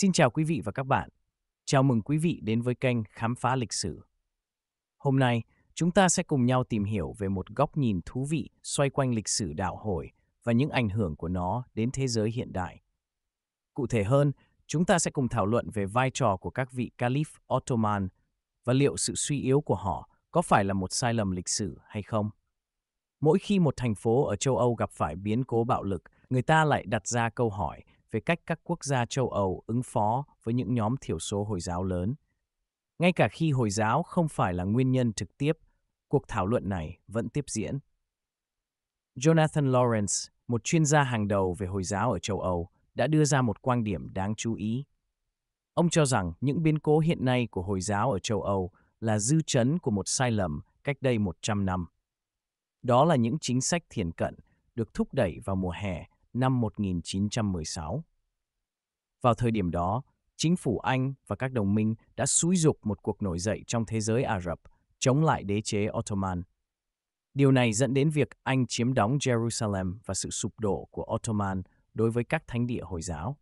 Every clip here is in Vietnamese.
Xin chào quý vị và các bạn. Chào mừng quý vị đến với kênh Khám phá lịch sử. Hôm nay, chúng ta sẽ cùng nhau tìm hiểu về một góc nhìn thú vị xoay quanh lịch sử đạo hồi và những ảnh hưởng của nó đến thế giới hiện đại. Cụ thể hơn, chúng ta sẽ cùng thảo luận về vai trò của các vị caliph Ottoman và liệu sự suy yếu của họ có phải là một sai lầm lịch sử hay không. Mỗi khi một thành phố ở châu Âu gặp phải biến cố bạo lực, người ta lại đặt ra câu hỏi về cách các quốc gia châu Âu ứng phó với những nhóm thiểu số Hồi giáo lớn. Ngay cả khi Hồi giáo không phải là nguyên nhân trực tiếp, cuộc thảo luận này vẫn tiếp diễn. Jonathan Lawrence, một chuyên gia hàng đầu về Hồi giáo ở châu Âu, đã đưa ra một quan điểm đáng chú ý. Ông cho rằng những biến cố hiện nay của Hồi giáo ở châu Âu là dư chấn của một sai lầm cách đây 100 năm. Đó là những chính sách thiền cận được thúc đẩy vào mùa hè năm 1916. Vào thời điểm đó, chính phủ Anh và các đồng minh đã xúi dục một cuộc nổi dậy trong thế giới Ả Rập chống lại đế chế Ottoman. Điều này dẫn đến việc Anh chiếm đóng Jerusalem và sự sụp đổ của Ottoman đối với các thánh địa Hồi giáo.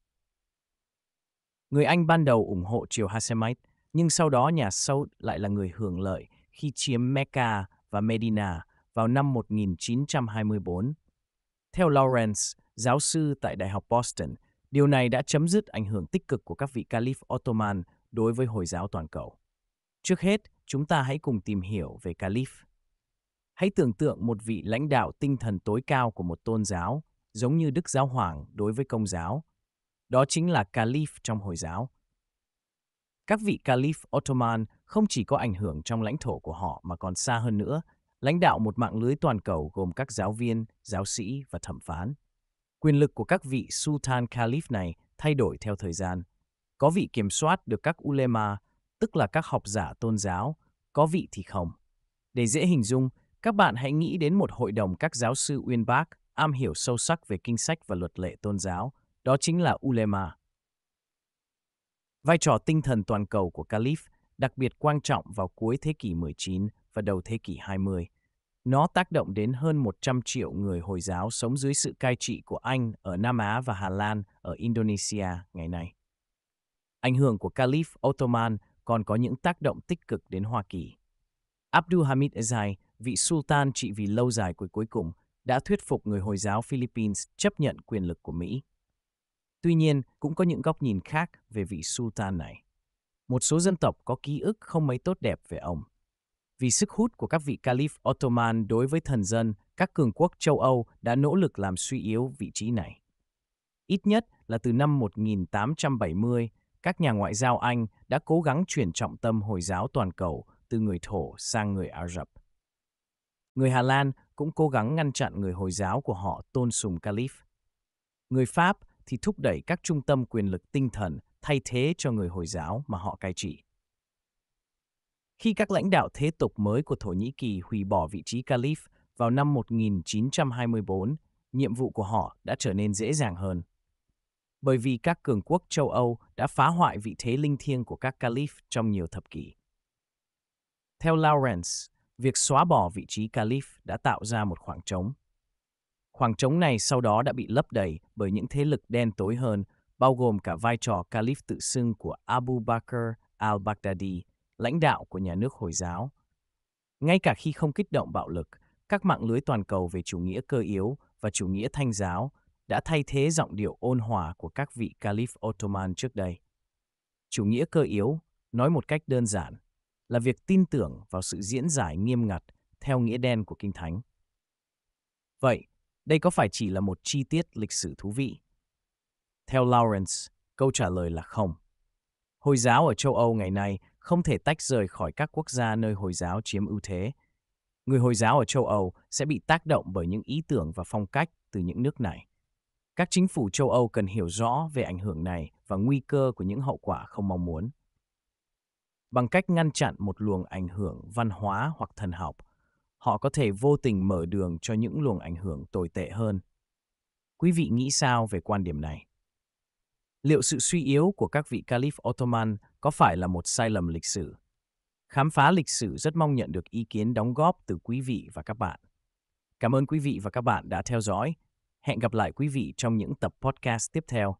Người Anh ban đầu ủng hộ triều Hashemite, nhưng sau đó nhà Saud lại là người hưởng lợi khi chiếm Mecca và Medina vào năm 1924. Theo Lawrence, giáo sư tại Đại học Boston, Điều này đã chấm dứt ảnh hưởng tích cực của các vị caliph Ottoman đối với Hồi giáo toàn cầu. Trước hết, chúng ta hãy cùng tìm hiểu về caliph. Hãy tưởng tượng một vị lãnh đạo tinh thần tối cao của một tôn giáo, giống như Đức Giáo Hoàng đối với Công giáo. Đó chính là caliph trong Hồi giáo. Các vị caliph Ottoman không chỉ có ảnh hưởng trong lãnh thổ của họ mà còn xa hơn nữa, lãnh đạo một mạng lưới toàn cầu gồm các giáo viên, giáo sĩ và thẩm phán quyền lực của các vị Sultan Caliph này thay đổi theo thời gian. Có vị kiểm soát được các ulema, tức là các học giả tôn giáo, có vị thì không. Để dễ hình dung, các bạn hãy nghĩ đến một hội đồng các giáo sư uyên bác, am hiểu sâu sắc về kinh sách và luật lệ tôn giáo, đó chính là ulema. Vai trò tinh thần toàn cầu của Caliph đặc biệt quan trọng vào cuối thế kỷ 19 và đầu thế kỷ 20 nó tác động đến hơn 100 triệu người Hồi giáo sống dưới sự cai trị của Anh ở Nam Á và Hà Lan ở Indonesia ngày nay. Ảnh hưởng của Caliph Ottoman còn có những tác động tích cực đến Hoa Kỳ. Abdul Hamid Ezai, vị sultan trị vì lâu dài cuối cuối cùng, đã thuyết phục người Hồi giáo Philippines chấp nhận quyền lực của Mỹ. Tuy nhiên, cũng có những góc nhìn khác về vị sultan này. Một số dân tộc có ký ức không mấy tốt đẹp về ông. Vì sức hút của các vị caliph Ottoman đối với thần dân, các cường quốc châu Âu đã nỗ lực làm suy yếu vị trí này. Ít nhất là từ năm 1870, các nhà ngoại giao Anh đã cố gắng chuyển trọng tâm Hồi giáo toàn cầu từ người Thổ sang người Ả Rập. Người Hà Lan cũng cố gắng ngăn chặn người Hồi giáo của họ tôn sùng Caliph. Người Pháp thì thúc đẩy các trung tâm quyền lực tinh thần thay thế cho người Hồi giáo mà họ cai trị khi các lãnh đạo thế tục mới của Thổ Nhĩ Kỳ hủy bỏ vị trí caliph vào năm 1924, nhiệm vụ của họ đã trở nên dễ dàng hơn. Bởi vì các cường quốc châu Âu đã phá hoại vị thế linh thiêng của các caliph trong nhiều thập kỷ. Theo Lawrence, việc xóa bỏ vị trí caliph đã tạo ra một khoảng trống. Khoảng trống này sau đó đã bị lấp đầy bởi những thế lực đen tối hơn, bao gồm cả vai trò caliph tự xưng của Abu Bakr al-Baghdadi lãnh đạo của nhà nước Hồi giáo. Ngay cả khi không kích động bạo lực, các mạng lưới toàn cầu về chủ nghĩa cơ yếu và chủ nghĩa thanh giáo đã thay thế giọng điệu ôn hòa của các vị caliph Ottoman trước đây. Chủ nghĩa cơ yếu, nói một cách đơn giản, là việc tin tưởng vào sự diễn giải nghiêm ngặt theo nghĩa đen của Kinh Thánh. Vậy, đây có phải chỉ là một chi tiết lịch sử thú vị? Theo Lawrence, câu trả lời là không. Hồi giáo ở châu Âu ngày nay không thể tách rời khỏi các quốc gia nơi Hồi giáo chiếm ưu thế. Người Hồi giáo ở châu Âu sẽ bị tác động bởi những ý tưởng và phong cách từ những nước này. Các chính phủ châu Âu cần hiểu rõ về ảnh hưởng này và nguy cơ của những hậu quả không mong muốn. Bằng cách ngăn chặn một luồng ảnh hưởng văn hóa hoặc thần học, họ có thể vô tình mở đường cho những luồng ảnh hưởng tồi tệ hơn. Quý vị nghĩ sao về quan điểm này? liệu sự suy yếu của các vị caliph Ottoman có phải là một sai lầm lịch sử? Khám phá lịch sử rất mong nhận được ý kiến đóng góp từ quý vị và các bạn. Cảm ơn quý vị và các bạn đã theo dõi. Hẹn gặp lại quý vị trong những tập podcast tiếp theo.